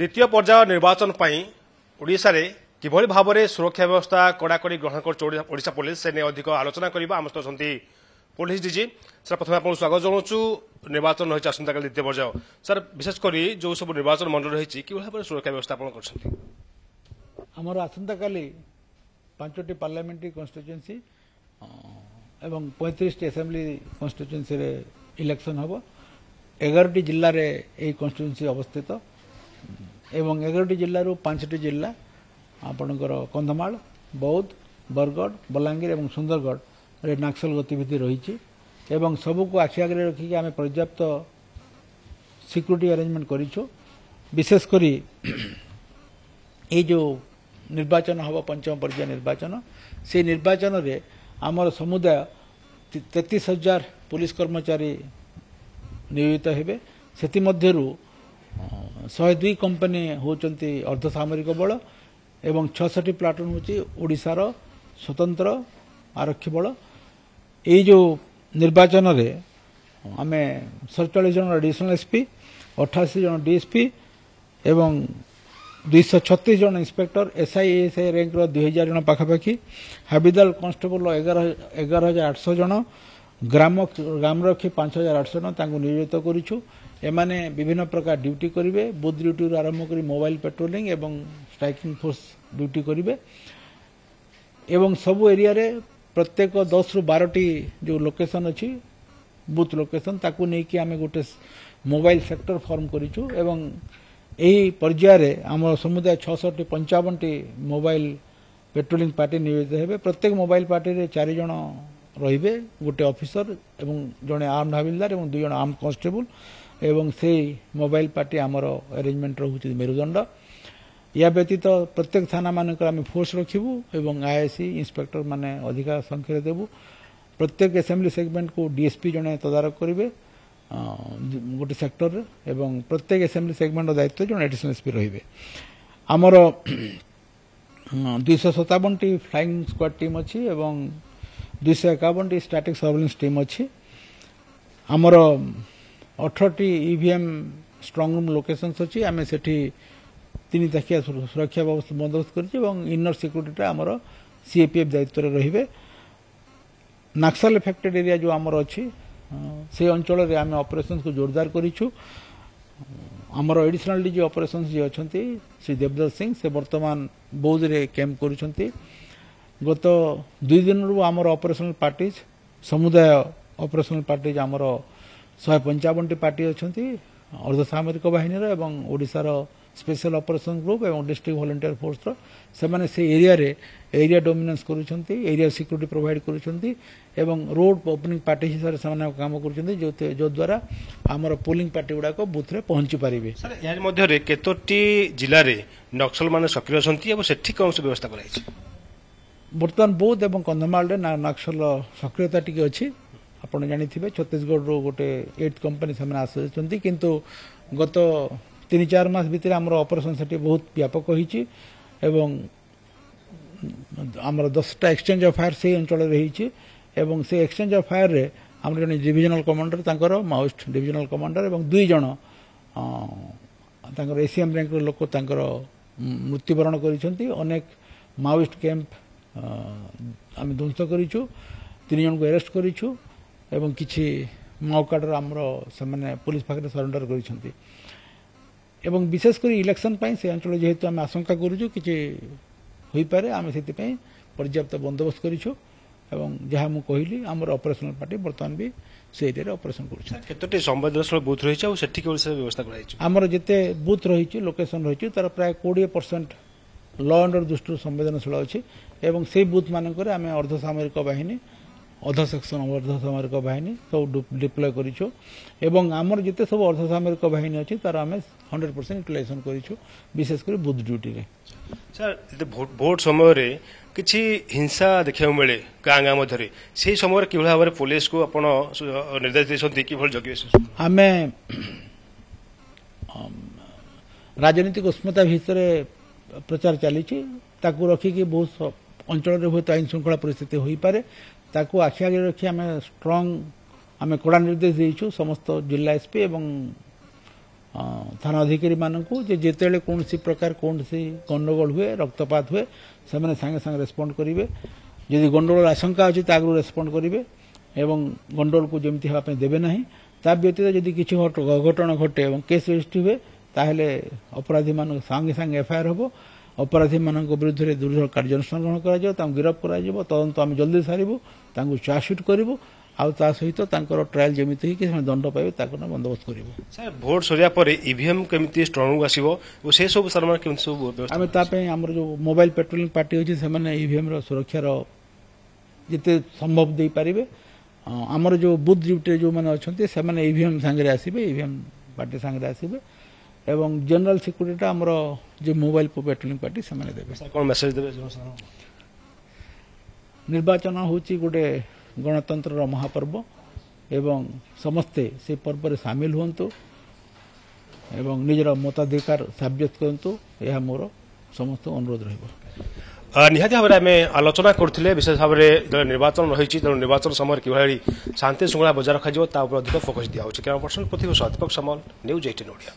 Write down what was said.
দ্বিতীয় পর্যায় নির্বাচন পাই ওড়িশার কিভাবে ভাবে সুরক্ষা ব্যবস্থা কড়াকড়ি গ্রহণ করছে ওড়িশা পুলিশ সে নিয়ে অধিক আলোচনা করা আমার সহ পুলিশ ডিজি স্যার প্রথমে আপনার স্বাগত জনাওছু নির্বাচন রয়েছে আসন্তকাল দ্বিতীয় পর্যায় স্যার বিশেষ করে যে সব নির্বাচন মন্ডল রয়েছে কিভাবে ভাবে সুরক্ষা ব্যবস্থা আপনার করছেন আমার আসন্তকাল পাঁচটি পার্লামেন্টারি কনস্টিটুয়েন্সি এবং পঁয়ত্রিশটি আসেম্বলি কনস্টিটুয়েন্সি ইলেকশন হব এগারোটি জেলার এই কনস্টিটুয়েন্সি অবস্থিত এবং ଏଗାରଟି ଜିଲ୍ଲାରୁ ପାଞ୍ଚଟି ଜିଲ୍ଲା ଆପଣଙ୍କର କନ୍ଧମାଳ ବୌଦ୍ଧ ବରଗଡ଼ ବଲାଙ୍ଗୀର ଏବଂ ସୁନ୍ଦରଗଡ଼ରେ ନକ୍ସଲ ଗତିବିଧି ରହିଛି ଏବଂ ସବୁକୁ ଆଖି ଆଗରେ ରଖିକି ଆମେ ପର୍ଯ୍ୟାପ୍ତ ସିକ୍ୟୁରିଟି ଆରେଞ୍ଜମେଣ୍ଟ କରିଛୁ ବିଶେଷ କରି ଏଇ ଯେଉଁ ନିର୍ବାଚନ ହେବ ପଞ୍ଚମ ପର୍ଯ୍ୟାୟ ନିର୍ବାଚନ সেই নির্বাচনরে আমার সমুদায় তেত্রিশ হাজার পুলিশ কর্মচারী নিয়োজিত হবে সেমধ্যু ଶହେ ଦୁଇ କମ୍ପାନୀ ହେଉଛନ୍ତି ଅର୍ଦ୍ଧସାମରିକ ବଳ ଏବଂ ଛଅଷଠି ପ୍ଲାଟୁନ୍ ହେଉଛି ଓଡ଼ିଶାର ସ୍ୱତନ୍ତ୍ର ଆରକ୍ଷୀ ବଳ ଏଇ ଯେଉଁ ନିର୍ବାଚନରେ ଆମେ ସତଚାଳିଶ ଜଣ ଆଡ଼ିସନାଲ୍ ଏସ୍ପି ଅଠାଅଶୀ ଜଣ ଡିଏସ୍ପି ଏବଂ ଦୁଇଶହ ଛତିଶ ଜଣ ଇନ୍ସପେକ୍ଟର ଏସ୍ଆଇ ଏଏସ୍ଆଇ ରେଙ୍କର ଦୁଇ ହଜାର ଜଣ ପାଖାପାଖି ହାବିଦାଲ କନଷ୍ଟେବଲ ଏଗାର ଏଗାର ହଜାର ଆଠଶହ ଜଣ ଗ୍ରାମ ଗ୍ରାମରକ୍ଷୀ ପାଞ୍ଚ ହଜାର ଆଠଶହ ଜଣ ତାଙ୍କୁ ନିୟୋଜିତ କରିଛୁ এমানে বিভিন্ন প্রকার ডিউটি করবে বুথ ডিউটির আরম্ভ করে মোবাইল পেট্রোলিং এবং স্ট্রাইকিং ফোর্স ডিউটি করবে এবং সবু এরিয়ারে প্রত্যেক দশ রু বারোটি যে লোকেসন অছি বুথ লোকেসন তাকে নিয়ে আমি গোটে মোবাইল সেক্টর ফর্ম করেছু এবং এই পর্যায়ে আমার সমুদায় ছশটি পঞ্চাবনটি মোবাইল পেট্রোলিং পার্টি নিয়োজিত হবে প্রত্যেক মোবাইল পার্টিরে চারিজন রহবে গোটে অফিসর এবং জনে আর্মড হাবিলদার এবং দুইজন আর্মড কনস্টেবল ଏବଂ ସେଇ ମୋବାଇଲ ପାର୍ଟି ଆମର ଆରେଞ୍ଜମେଣ୍ଟ ରହୁଛି ମେରୁଦଣ୍ଡ ଏହା ବ୍ୟତୀତ ପ୍ରତ୍ୟେକ ଥାନାମାନଙ୍କରେ ଆମେ ଫୋର୍ସ ରଖିବୁ ଏବଂ ଆଇଆଇସି ଇନ୍ସପେକ୍ଟରମାନେ ଅଧିକା ସଂଖ୍ୟାରେ ଦେବୁ ପ୍ରତ୍ୟେକ ଆସେମ୍ବ୍ଲି ସେଗମେଣ୍ଟକୁ ଡିଏସ୍ପି ଜଣେ ତଦାରଖ କରିବେ ଗୋଟେ ସେକ୍ଟରରେ ଏବଂ ପ୍ରତ୍ୟେକ ଆସେମ୍ବ୍ଲି ସେଗମେଣ୍ଟର ଦାୟିତ୍ୱ ଜଣେ ଆଡିସନାଲ ଏସ୍ପି ରହିବେ ଆମର ଦୁଇଶହ ସତାବନଟି ଫ୍ଲାଇଂ ସ୍କ୍ୱାଡ୍ ଟିମ୍ ଅଛି ଏବଂ ଦୁଇଶହ ଏକାବନଟି ଷ୍ଟାଟିକ୍ ସର୍ଭେଲାନ୍ସ ଟିମ୍ ଅଛି ଆମର ଅଠରଟି ଇଭିଏମ୍ ଷ୍ଟ୍ରଙ୍ଗରୁମ୍ ଲୋକେସନ୍ସ ଅଛି ଆମେ ସେଠି ତିନି ତାଖିଆ ସୁରକ୍ଷା ବ୍ୟବସ୍ଥା ବନ୍ଦୋବସ୍ତ କରିଛି ଏବଂ ଇନର ସିକ୍ୟୁରିଟିଟା ଆମର ସିଏପିଏଫ୍ ଦାୟିତ୍ୱରେ ରହିବେ ନାକ୍ସାଲ ଏଫେକ୍ଟେଡ୍ ଏରିଆ ଯେଉଁ ଆମର ଅଛି ସେ ଅଞ୍ଚଳରେ ଆମେ ଅପରେସନ୍ସକୁ ଜୋରଦାର କରିଛୁ ଆମର ଏଡିସନାଲ୍ ଡିଜି ଅପରେସନ୍ସ ଯିଏ ଅଛନ୍ତି ଶ୍ରୀ ଦେବଦାସ ସିଂ ସେ ବର୍ତ୍ତମାନ ବୌଦ୍ଧରେ କ୍ୟାମ୍ପ କରୁଛନ୍ତି ଗତ ଦୁଇ ଦିନରୁ ଆମର ଅପରେସନାଲ୍ ପାର୍ଟିଜ୍ ସମୁଦାୟ ଅପରେସନାଲ୍ ପାର୍ଟିଜ୍ ଆମର ଶହେ ପଞ୍ଚାବନଟି ପାର୍ଟି ଅଛନ୍ତି ଅର୍ଦ୍ଧସାମରିକ ବାହିନୀର ଏବଂ ଓଡ଼ିଶାର ସ୍ପେଶାଲ ଅପରେସନ୍ ଗ୍ରୁପ୍ ଏବଂ ଡିଷ୍ଟ୍ରିକ୍ଟ ଭଲଣ୍ଟିୟର ଫୋର୍ସର ସେମାନେ ସେ ଏରିଆରେ ଏରିଆ ଡୋମିନାନ୍ସ କରୁଛନ୍ତି ଏରିଆ ସିକ୍ୟୁରିଟି ପ୍ରୋଭାଇଡ୍ କରୁଛନ୍ତି ଏବଂ ରୋଡ୍ ଓପନିଂ ପାର୍ଟି ହିସାବରେ ସେମାନେ କାମ କରୁଛନ୍ତି ଯଦ୍ୱାରା ଆମର ପୋଲିଂ ପାର୍ଟି ଗୁଡ଼ାକ ବୁଥ୍ରେ ପହଞ୍ଚି ପାରିବେ ଏହାରି ମଧ୍ୟରେ କେତୋଟି ଜିଲ୍ଲାରେ ନକ୍ସଲମାନେ ସକ୍ରିୟ ଅଛନ୍ତି ଏବଂ ସେଠି କୌଣସି ବ୍ୟବସ୍ଥା କରାଯାଇଛି ବର୍ତ୍ତମାନ ବୌଦ୍ଧ ଏବଂ କନ୍ଧମାଳରେ ନକ୍ସଲ ସକ୍ରିୟତା ଟିକେ ଅଛି ଆପଣ ଜାଣିଥିବେ ଛତିଶଗଡ଼ରୁ ଗୋଟେ ଏଇଟ୍ କମ୍ପାନୀ ସେମାନେ ଆସୁଛନ୍ତି କିନ୍ତୁ ଗତ ତିନି ଚାରି ମାସ ଭିତରେ ଆମର ଅପରେସନ୍ ସେଠି ବହୁତ ବ୍ୟାପକ ହୋଇଛି ଏବଂ ଆମର ଦଶଟା ଏକ୍ସଚେଞ୍ଜ ଅଫ୍ ଫାୟାର ସେହି ଅଞ୍ଚଳରେ ହୋଇଛି ଏବଂ ସେ ଏକ୍ସଚେଞ୍ଜ ଅଫ୍ ଫାୟାରରେ ଆମର ଜଣେ ଡିଭିଜନାଲ୍ କମାଣ୍ଡର ତାଙ୍କର ମାଓଇଷ୍ଟ ଡିଭିଜନାଲ୍ କମାଣ୍ଡର ଏବଂ ଦୁଇ ଜଣ ତାଙ୍କର ଏସିଏମ୍ ର୍ୟାଙ୍କର ଲୋକ ତାଙ୍କର ମୃତ୍ୟୁବରଣ କରିଛନ୍ତି ଅନେକ ମାଓଇଷ୍ଟ କ୍ୟାମ୍ପ ଆମେ ଧ୍ୱଂସ କରିଛୁ ତିନି ଜଣଙ୍କୁ ଆରେଷ୍ଟ କରିଛୁ ଏବଂ କିଛି ମାଓକାଡ଼ର ଆମର ସେମାନେ ପୋଲିସ ପାଖରେ ସରେଣ୍ଡର କରିଛନ୍ତି ଏବଂ ବିଶେଷ କରି ଇଲେକ୍ସନ ପାଇଁ ସେ ଅଞ୍ଚଳ ଯେହେତୁ ଆମେ ଆଶଙ୍କା କରୁଛୁ କିଛି ହୋଇପାରେ ଆମେ ସେଥିପାଇଁ ପର୍ଯ୍ୟାପ୍ତ ବନ୍ଦୋବସ୍ତ କରିଛୁ এবং যাহা মু কহিলি আমার অপরেশনাল পার্টি বর্তমান বি সে এরিয়ারে অপরেশন করছে আচ্ছা, কতটি সংবেদনশীল বুথ রয়েছে আর সেটি কেবল সে ব্যবস্থা করা হয়েছে আমার যেতে বুথ রয়েছে লোকেশন রয়েছে তার প্রায় কোড়িয়ে পরসেন্ট ল অর্ডর দৃষ্টি সংবেদনশীল অছে এবং সেই বুথ মানকরে আমি অর্ধসামরিক বাহিনী ଅର୍ଦ୍ଧ ସେକ୍ସନ୍ ଅର୍ଦ୍ଧ ସାମରିକ ବାହିନୀ ସବୁ ଡିପ୍ଲୟ କରିଛୁ ଏବଂ ଆମର ଯେତେ ସବୁ ଅର୍ଦ୍ଧ ସାମରିକ ବାହିନୀ ଅଛି ତାର ଆମେ ହଣ୍ଡ୍ରେଡ୍ ପରସେଣ୍ଟ ୟୁଟିଲାଇଜେସନ୍ କରିଛୁ ବିଶେଷ କରି ବୁଥ୍ ଡ୍ୟୁଟିରେ ସାର୍ ଭୋଟ୍ ସମୟରେ କିଛି ହିଂସା ଦେଖିବାକୁ ମିଳେ ଗାଁ ଗାଁ ମଧ୍ୟରେ ସେହି ସମୟରେ କିଭଳି ଭାବରେ ପୋଲିସକୁ ଆପଣ ନିର୍ଦ୍ଦେଶ ଦେଇଛନ୍ତି କିଭଳି ଜଗିବେ ଆମେ ରାଜନୈତିକ ଉଷ୍ମତା ଭିତରେ ପ୍ରଚାର ଚାଲିଛି ତାକୁ ରଖିକି ବହୁତ ଅଞ୍ଚଳରେ ହୁଏତ ଆଇନ ଶୃଙ୍ଖଳା ପରିସ୍ଥିତି ହୋଇପାରେ ତାକୁ ଆଖି ଆଗରେ ରଖି ଆମେ ଷ୍ଟ୍ରଙ୍ଗ ଆମେ କଡ଼ା ନିର୍ଦ୍ଦେଶ ଦେଇଛୁ ସମସ୍ତ ଜିଲ୍ଲା ଏସ୍ପି ଏବଂ ଥାନା ଅଧିକାରୀମାନଙ୍କୁ ଯେ ଯେତେବେଳେ କୌଣସି ପ୍ରକାର କୌଣସି ଗଣ୍ଡଗୋଳ ହୁଏ ରକ୍ତପାତ ହୁଏ ସେମାନେ ସାଙ୍ଗେ ସାଙ୍ଗେ ରେସ୍ପଣ୍ଡ କରିବେ ଯଦି ଗଣ୍ଡଗୋଳର ଆଶଙ୍କା ଅଛି ତା ଆଗରୁ ରେସ୍ପଣ୍ଡ କରିବେ ଏବଂ ଗଣ୍ଡଗୋଳକୁ ଯେମିତି ହେବା ପାଇଁ ଦେବେ ନାହିଁ ତା ବ୍ୟତୀତ ଯଦି କିଛି ଅଘଟଣ ଘଟେ ଏବଂ କେସ୍ ରେଜିଷ୍ଟ୍ରି ହୁଏ ତାହେଲେ ଅପରାଧୀମାନଙ୍କୁ ସାଙ୍ଗେ ସାଙ୍ଗେ ଏଫଆଇଆର୍ ହେବ ଅପରାଧୀମାନଙ୍କ ବିରୁଦ୍ଧରେ ଦୃଢ଼ କାର୍ଯ୍ୟାନୁଷ୍ଠାନ ଗ୍ରହଣ କରାଯିବ ତାଙ୍କୁ ଗିରଫ କରାଯିବ ତଦନ୍ତ ଆମେ ଜଲ୍ଦି ସାରିବୁ ତାଙ୍କୁ ଚାର୍ଜସିଟ୍ କରିବୁ ଆଉ ତା ସହିତ ତାଙ୍କର ଟ୍ରାଏଲ ଯେମିତି ହେଇକି ସେମାନେ ଦଣ୍ଡ ପାଇବେ ତାକୁ ଆମେ ବନ୍ଦୋବସ୍ତ କରିବୁ ସାର୍ ଭୋଟ ସରିବା ପରେ ଇଭିଏମ୍ କେମିତି ଷ୍ଟ୍ରଙ୍ଗକୁ ଆସିବ ଓ ସେ ସବୁ ସ୍ଥାନରେ କେମିତି ସବୁ ଆମେ ତା ପାଇଁ ଆମର ଯେଉଁ ମୋବାଇଲ ପେଟ୍ରୋଲିଂ ପାର୍ଟି ଅଛି ସେମାନେ ଇଭିଏମ୍ର ସୁରକ୍ଷାର ଯେତେ ସମ୍ଭବ ଦେଇପାରିବେ ଆମର ଯେଉଁ ବୁଥ୍ ଡ୍ୟୁଟିରେ ଯେଉଁମାନେ ଅଛନ୍ତି ସେମାନେ ଇଭିଏମ୍ ସାଙ୍ଗରେ ଆସିବେ ଇଭିଏମ୍ ପାର୍ଟି ସାଙ୍ଗରେ ଆସିବେ এবং ଜେନେରାଲ ସିକ୍ୟୁରିଟିଟା ଆମର ଯେଉଁ ମୋବାଇଲ ପାଟ୍ରୋଲିଂ ପାର୍ଟି ସେମାନେ ଦେବେ କ'ଣ ମେସେଜ ଦେବେ ନିର୍ବାଚନ ହେଉଛି ଗୋଟେ ଗଣତନ୍ତ୍ରର ମହାପର୍ବ ଏବଂ ସମସ୍ତେ ସେ ପର୍ବରେ ସାମିଲ ହୁଅନ୍ତୁ ଏବଂ ନିଜର ମତାଧିକାର ସାବ୍ୟସ୍ତ କରନ୍ତୁ ଏହା ମୋର ସମସ୍ତ ଅନୁରୋଧ ରହିବ ନିହାତି ଭାବରେ ଆମେ ଆଲୋଚନା କରୁଥିଲେ ବିଶେଷ ଭାବରେ ଯେତେବେଳେ ନିର୍ବାଚନ ରହିଛି ତେଣୁ ନିର୍ବାଚନ ସମୟରେ କିଭଳି ଶାନ୍ତି ଶୃଙ୍ଖଳା ବଜାୟ ରଖାଯିବ ତା ଉପରେ ଅଧିକ ଫୋକସ୍ ଦିଆହେଉଛି କ୍ୟାମେରା ପର୍ସନ ପୃଥିବୀ ସହ ଦୀପକ ସାମଲ ନ୍ୟୁଜ୍ ଏଇଟିନ୍ ଓଡ଼ିଆ